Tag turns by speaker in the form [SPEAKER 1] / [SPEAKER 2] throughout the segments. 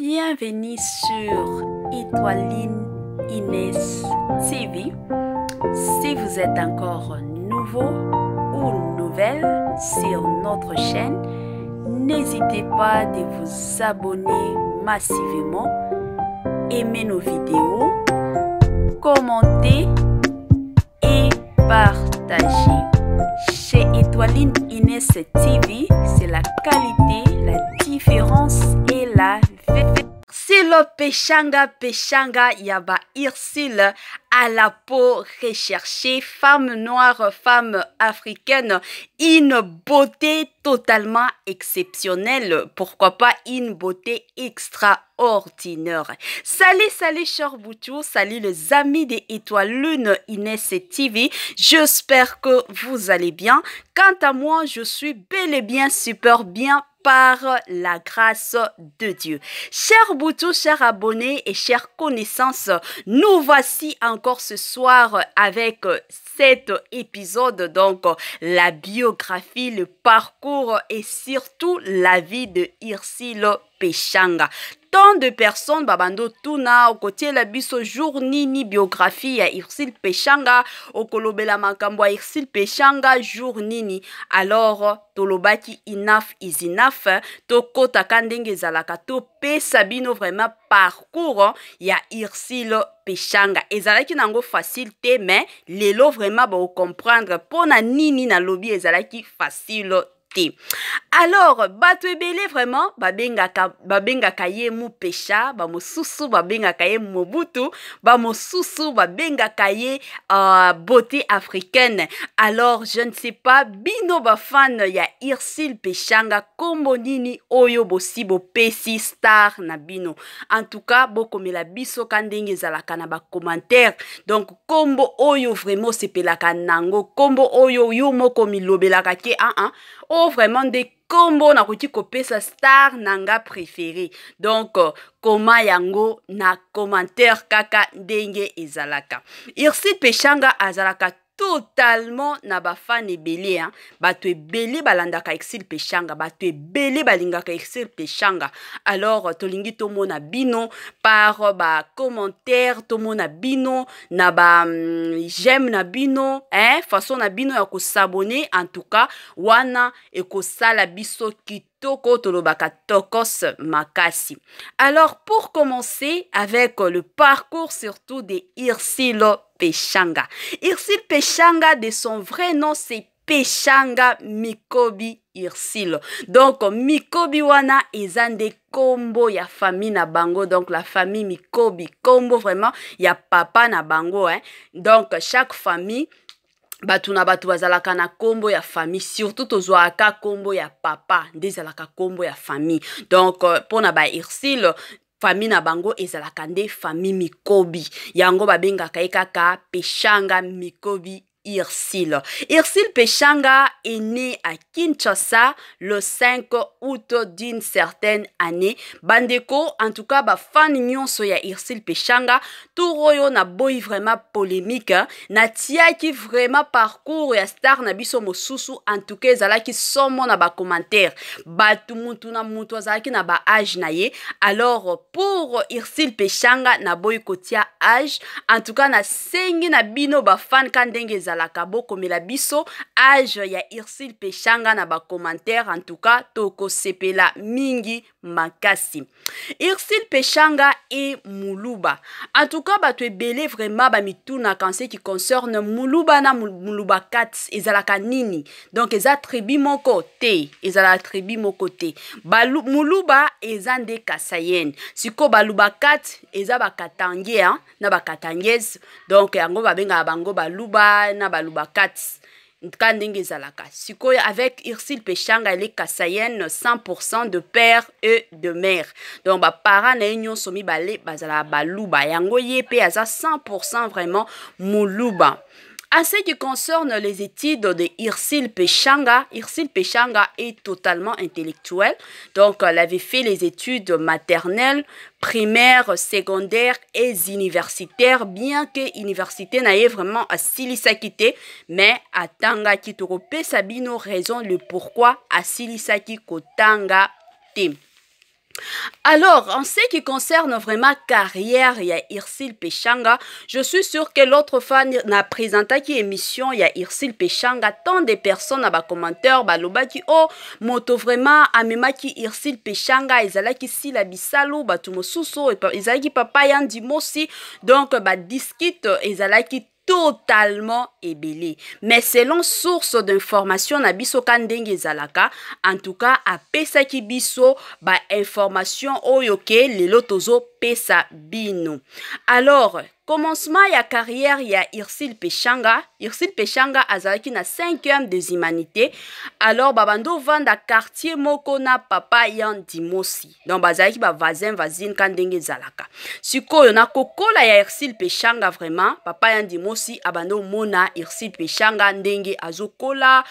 [SPEAKER 1] Bienvenue sur Étoiline Inès TV. Si vous êtes encore nouveau ou nouvelle sur notre chaîne, n'hésitez pas de vous abonner massivement, aimer nos vidéos, commenter et partager. Chez Étoiline Inès TV, c'est la qualité, la différence péchanga Peshanga Peshanga Yaba Irsil à la peau recherchée, femme noire, femme africaine, une beauté totalement exceptionnelle, pourquoi pas une beauté extraordinaire. Salut, salut, cher Boutou, salut les amis des étoiles lune Inès TV, j'espère que vous allez bien. Quant à moi, je suis bel et bien super bien par la grâce de Dieu. Chers Boutou, chers abonnés et chères connaissances, nous voici encore ce soir avec cet épisode, donc la biographie, le parcours et surtout la vie de Irsi Pechanga. tant de personnes babanda otuna okotiela biso jour nini biographie ya ursile peshanga okolobela makambo ya ursile peshanga jour nini alors tolobaki enough is enough tokɔtaka ndenge ezalaka topesa bino vraiment parcours ya ursile peshanga ezalaki nango facile te mais lelo vraiment baocomprendre mpo na nini nalobi ezalaki facile alors bato ebele vraiment babenga babengaka ye pécha bamosusu babenga kaye mobutu bamosusu babenga babenga kaye euh, beauté africaine alors je ne sais pas bino fan ya irsil peshanga kombo nini oyo bosibo pesi star na bino en tout cas bokomela biso ka ndenge kanaba commentaire. donc kombo oyo vraiment se nango kombo oyo yo mo komilo ke ah ah ah vraiment des kombo copier sa star nanga préférée préféré donc euh, koma yango na commentaire kaka ndenge ezalaka irsi pechanga azalaka totalement na bafane belé hein? bato balanda balandaka exil peshanga bato balinga ka exil péchanga. alors tolingi mm, na bino par tomo na bino na j'aime, na n'abino hein? façon na bino ya s'abonner en tout cas wana sala biso ki toko tolobaka tokos makasi. Alors pour commencer avec le parcours surtout des Irsilo Peshanga. Irsil Peshanga, de son vrai nom, c'est Peshanga Mikobi Irsil. Donc, Mikobi wana eza combo ya famille na bango. Donc, la famille Mikobi, combo vraiment ya papa na bango. Hein. Donc, chaque famille batou na bato ya famille surtout tozoaka combo ya papa nde combo ya famille donc euh, pour ba irsil. fami na bango ezalaka nde fami mikobi yango babengaka ye kaka peshanga mikobi Irsil. Irsil Peshanga est né à Kinshasa le 5 août d'une certaine année. Bandeko, en tout cas, ba fan nyonso ya Irsil Peshanga, tout royo na boy vraiment polémique, na qui vraiment parcours ya star na biso mosusu, en tout cas, zala qui somo na ba commentaire. Batu mutu na mutu azalaki na ba age na ye. Alors, pour Irsil Peshanga, na boy kotia age, en tout cas, na sengi na bino ba fan ka ndenge zala ezalaka bokomela biso age ya irsil peshanga na bacommentaire en tout cas tokosepela mingi makasi irsile peshanga e muluba en tout cas bato ebele vraiment bamitunaka en ce qui concerne muluba na muluba 4 ezalaka nini donc eza tribu moko te ezalaka tribu moko te muluba eza nde kasayene sikoyo baluba 4 eza bakatangie na bakatangese donc yango babengaka bango baluba na baluba 4 ka ndenge ezalaka sikoyo avec ursile peshanga eleka sayenne 100 de père e de mare donc bapara na ye nyonso mibale bazalaka baluba yango ye mpe aza 100 vraiment moluba En ce qui concerne les études de Irsil Peshanga, Irsil Peshanga est totalement intellectuel. Donc, elle avait fait les études maternelles, primaires, secondaires et universitaires, bien que l'université n'ait vraiment à Silisakite, mais à Tanga Sabino raison le pourquoi à Silisaki Kotanga Team. Alors, en ce qui concerne vraiment carrière, il y a Irsil Peshanga. Je suis sûr que l'autre fan n'a présenté qui émission, il y a Irsil Peshanga. Tant de personnes à bas commentaires, bah, qui oh, moto vraiment, amemaki Irsil Peshanga, ezalaki si la bisalo, bah, tout mosuso, qui papa un dimosi. Donc, bah, allaient qui totalement ebele me selon source d'information na biso ka ndenge ezalaka en tout cas apesaki biso bainformation oyo ke lelo tozo Pesa bino alors commencement ya carrière ya irsil peshanga irsil peshanga azalaki na 5e des humanités alors babando vanda quartier moko na papa ba dimosi. donc bazalaki bavasin vazin ka ndenge zalaka. sikoyo na kokola ya irsil peshanga vraiment papa Yan Dimosi, mona mona, irsil peshanga ndenge azokola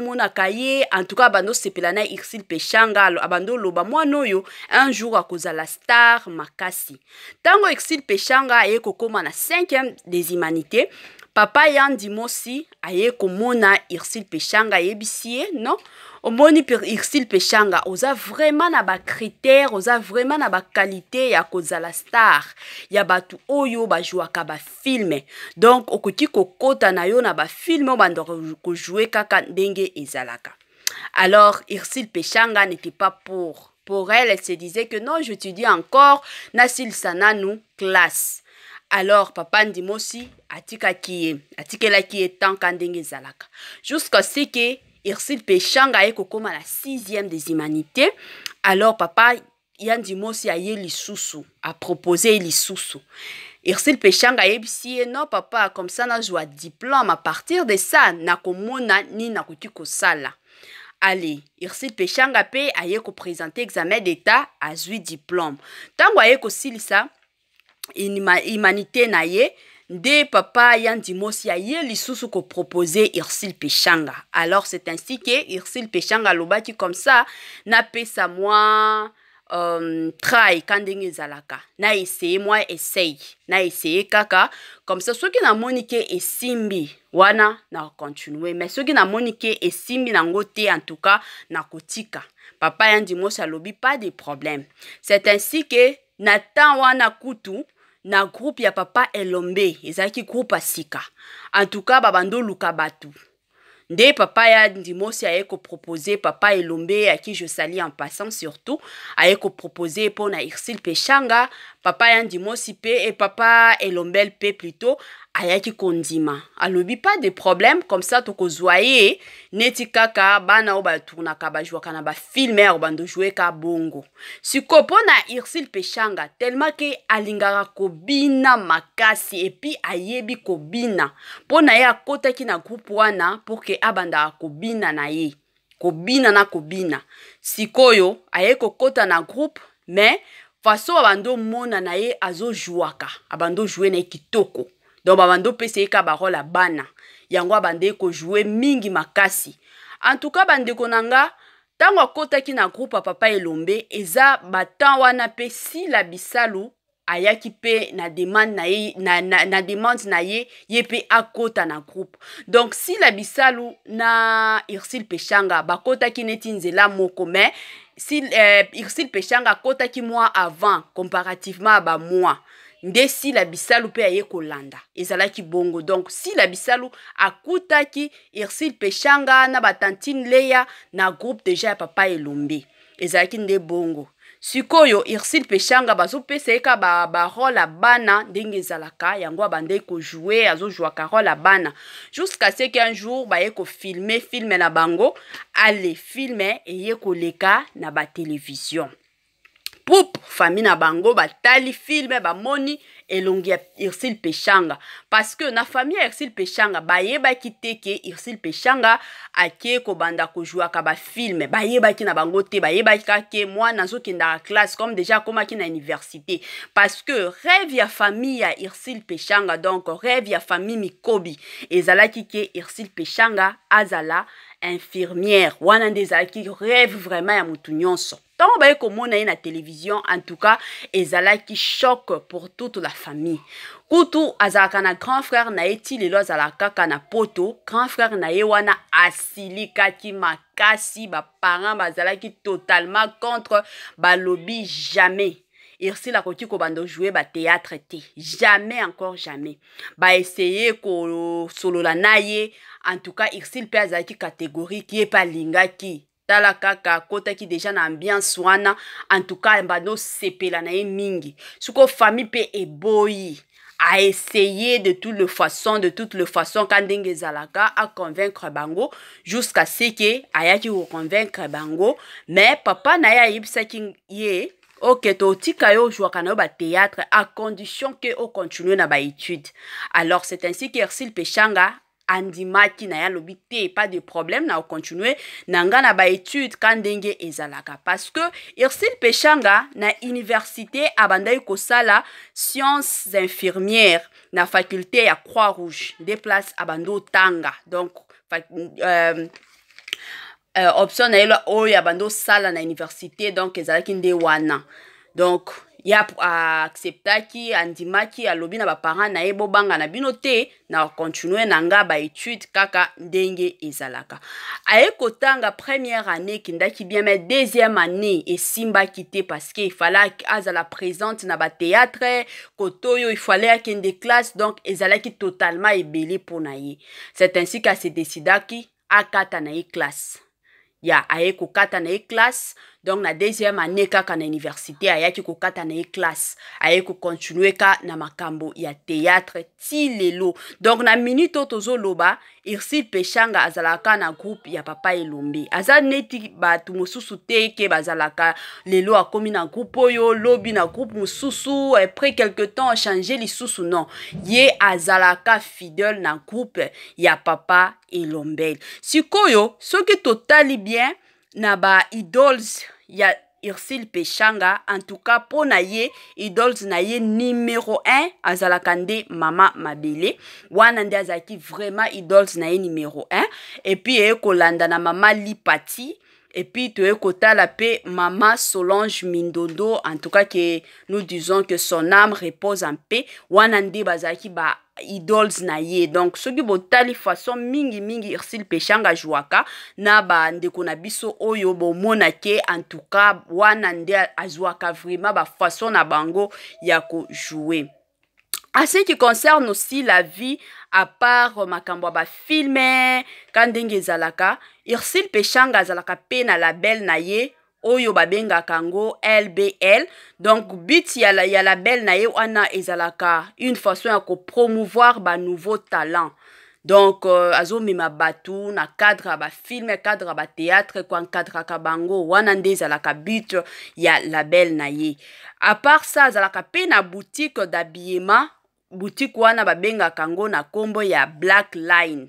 [SPEAKER 1] Mona kaye. en tout cas abando sepelana irsil peshanga abando loba mwano yo un jour akozala star maka makasi Tango exil peshanga aye kokóma na 5 des humanités papa yandi mosi aye komona ursile peshanga ayebisi ye non omoni Pechanga. peshanga oza vraiment na On oza vraiment na qualité ya kozala star ya batu oyo ba film. donc okoki kokota na yo na film oyo ko jouer kaka ndenge ezalaka alors Irsil peshanga n'était pas pour Pour elle, elle se disait que non, j'étudie encore, Nasil Sana nous classe. alors papa ndimosi atikaki ye atikelaki ye tanka ndenge ezalaka jusqu'à ce ke irsile peshanga aye kokóma na 6ième des humanités alors papa ya ndimosi aye lisusu apropose ye lisusu irsile peshanga ayebisi ye no papa comme ça nazwa diplôme à partir de ça nakomona nini nakoki kosala ale irsil peshanga mpe aye koprésente examen d'état azwi diplome ntango aye kosilisa humanité na ye nde papa ya ndimosi aye lisusu kopropose irsil peshanga alors c'est ainsi ke irsil peshanga alobaki comme ça napesa mwa um, try ka ndenge ezalaka na eseye mwa esei na eseye kaka comme ça soki namoni ke esimbi wana na continue mais soki namoni ke esimbi nango te en tout cas nakotika papa ya ndimoso alobi pas de problème c'est ainsi ke na temps wana kutu na groupe ya papa elombe ezalaki groupe ya sika en tout cas babandoluka bato nde papa ya a aye proposer papa elombe à qui je salue en passant surtout aye kopropose mpo na irsil peshanga papa ya ndimosi mpe e papa elombel mpe pluto ayaki kondima alobi pas de problème comme ça tokozwa ye neti kaka bana oyo baturnaka bazwwaka na bafilme yaro bandozweka bongo sikoyo mpo na ursile peshanga telema ke alingaka kobina makasi epi ayebi kobina mpo na ye akotaki na groupe wana mpo ke abandaka kobina na ye kobina na kobina sikoyo aye kokɔta na groupe me faso babandi omonana ye azozwwaka abandi ojwe na ye kitoko donc babandi opesa ye ka barole ya bana yango abandi ye kozwe mingi makasi antuka bandeko na nga ntango akɔtaki na groupe ya papa elombe eza batan wana mpe sila bisalu ayaki mpe na demande na ye na, na, na demande na ye ye mpe akɔta na groupe donc sila bisalu na ursile peshanga bakɔtaki neti nzela moko mais s'il euh, irsil peshanga akɔtaki mwa avant comparativement ya bamwa nde sila bisalu mpe aye kolanda ezalaki bongo donc sila bisalu akutaki irsil peshanga na batantine leya na groupe deja ya papa elombe ezalaki nde bongo sikoyo ursile peshanga bazopesa ye ka barole ya bana ndenge ezalaka yango abandai kojoue azozwaka role ya bana jusqu'à ce qu'un jour baye kofilme filme na bango ale filme eye koleka na batelevizio poup famille na bango batali filme bamoni elongi ya irsile peshanga parceke na famille ya irsile peshanga bayebaki te ke irsile peshanga ake kobanda kozwwaka bafilme bayebaki na bango te bayebaki kake mwana azokendaka classe comme deja akomaki na université parceke rêve ya famille ya irsile peshanga donc rêve ya famille mikobi ezalaki ke irsile peshanga azala infirmière wana nde ezalaki rêve vraiment ya motu nyonso ntango baye komona ye na televizio en tout cas ezalaki choc pour toute la famille kutu azalaka na grand frère na ye ti lelo azalaka kaka na poto grand frère na ye wana asilikaki makasi baparent bazalaki totalement contre balobi jamais irsil akoki kobanda ojoue bateatre te jamais encore jamais baeseye kosolola na ye en tout cas irsil mpe azalaki catégorique ye mpe alingaki tala kaka akɔtaki deja na ambiance wana antuka bandosepela na ye mingi soki ofamille mpe eboyi aessaye de toute le façon de toute le façon ka ndenge ezalaka aconvaincre bango jusqu'à ce ke ayaki koconvaincre bango mais papa na ye ayebisaki ye ok totika yo ozwaka na yo batéâtre à condition ke ocontinue na baétude alors c'est ainsi ke ersil peshanga andimaki na ye alobi te pas de problème na kocontinue na nga na baétude ka ndenge ezalaka parce que irsile peshanga na université abandaki kosala sciences infirmière na faculté ya croix rouge nde place abandi otanga donc euh, euh, option na ye oyo abandi osala na université donc ezalaki nde wana donc ye acceptaki andimaki alobi na baparent na ye bobanga na bino te na continue na nga baétude kaka ndenge ezalaka aye kotanga première année ekendaki bien mai deuxième année esimbaki te parce que ifale azala présente na batéatre kote oyo ifale akende classe donc ezalaki totalement ebele mpo na ye c'est ainsi ke asedesidaki akata na ye classe ya aye kokata na ye classe donc na deuxième année kaka na université ayaki kokata na ye classe ayei kocontinue ka na makambo ya théâtre ti lelo donc na minute oyo tozoloba irsile peshanga azalaka na groupe ya papa elombe aza neti bato mosusu te ke bazalaka lelo akómi na groupe oyo lobi na groupe mosusu après quelque temps achange lisusu non ye azalaka fidèle na groupe ya papa elombele sikoyo soki totali bien na ba idols ya ursile peshanga en tout cas mpo na ye idols na ye numero 1 azalaka nde mama mabele wana nde azalaki vraiment idols na ye numero 1 epuis eye kolanda na mama lipati epuis toye kotala mpe mama solange mindondo en tout cas ke nous disons que son âme repose en paix wana nde bazalaki ba idols na ye donc soki botali façon mingimingi ursile pechang azwaka na bandeko na biso oyo bomonake en tout cas wana nde azwaka vraiment bafaçon na bango ya kojoue en ce qui concerne aussi la vie à part makambo ya bafilme ka ndenge ezalaka ursile pechang azalaka mpe na label na ye oyo babengaka yango lbl donc bit ya, la, ya label na ye wana ezalaka une façon ya kopromouvoir banouveau talent donc euh, azomema bato na cadre ya bafilme cadre ya batheatre ko ankadraka bango wana nde ezalaka but ya label na ye apart ça azalaka mpe na boutique d'habillement boutique wana babengaka yango na nkombo ya black line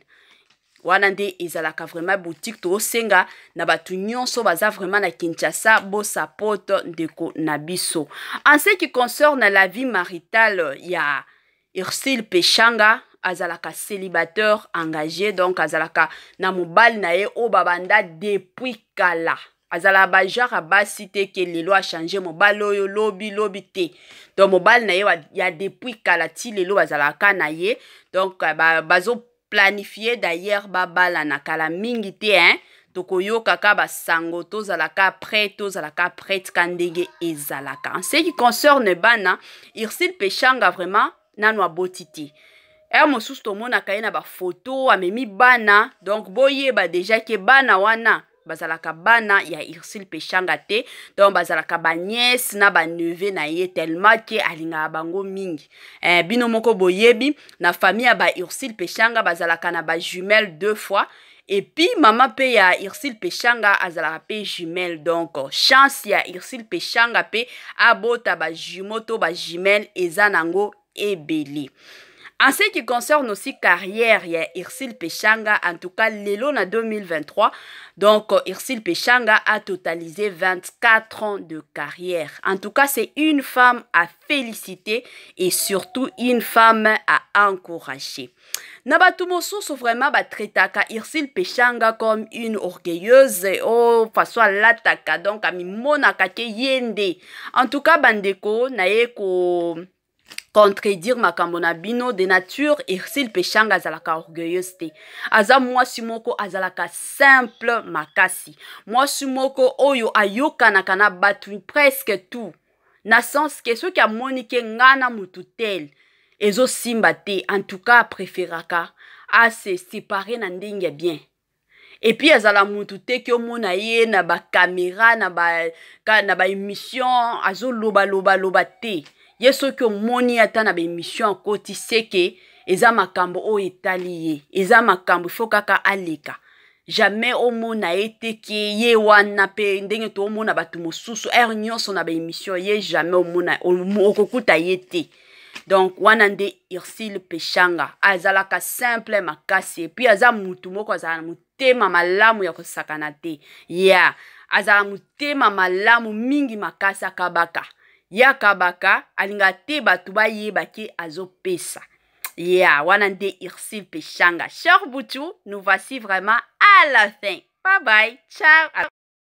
[SPEAKER 1] wana nde ezalaka vraiment boutique tosenga na bato nyonso baza vraiment na kinshasa bosapote ndeko na biso en ce qui concerne la vie maritale ya ursile peshanga azalaka célibateur engagé donc azalaka na mobali na ye oyo babanda depuis kala azalaka bajare abasi te ke lelo achange mobali oyo lobi lobi te donc mobali na ye ya depuis kala ti lelo bazalaka na ye donc eh, bazopesa planifie d'ailleurs babala na kala mingi te hein? tokoyokaka basango tozalaka prêt tozalaka prête ka ndenge ezalaka en ce qui concerne bana irsile peshanga vraiment nano aboti te ere mosusu tomonaka ye na bafoto amemi bana donc boyeba deja ke bana wana bazalaka bana ya ursile peshanga te donc bazalaka baniese na baneve na ye tellement ke alingaka bango mingi eh, bino moko boyebi na famille ya ba ursile peshanga bazalaka na bajumelle deux fois epuis mama mpe ya ursile peshanga azalaka mpe jumelle donc chance ya ursile peshanga mpe abota bajumeau to bajumelle eza nango ebele En ce qui concerne aussi carrière a Irsil Peshanga, en tout cas na 2023, donc euh, Irsil Peshanga a totalisé 24 ans de carrière. En tout cas, c'est une femme à féliciter et surtout une femme à encourager. Nabatu vraiment batretaka Irsil Peshanga comme une orgueilleuse oh façon l'attaque, donc Mona kake yende. En tout cas bandeko na ko contredire makambo na bino de nature ersil peshanga azalaka orgueilleuse te aza mwasi moko azalaka simple makasi mwasi moko oyo ayokanaka na bato presque tout na sens ke soki amoni ke ngai na motu tele ezosimba te en tout cas apréféraka ase sépare na ndenge ya bien epuis azala motu te ke omona ye na bakamera na baémission ba azolobaloba loba te ba ye soki omoni ata na bemission akoti seke eza makambo oyo etali ye eza makambo ifo kaka aleka jamai omona ye te ke ye wana mpe ndenge toomona bato mosusu aire nyonso na baémission ye jamai omona okokuta ye te donc wana nde ursile peshanga azalaka simple makasi epui aza motu moko azala na motema malamu ya kosakana te ya yeah. azala motema malamu mingi makasi akabaka Y'a kabaka, alinga te bato yeba, azopesa ya yeah, wana nde peshanga cher butu nous voici vraiment à la fin bye bye ciao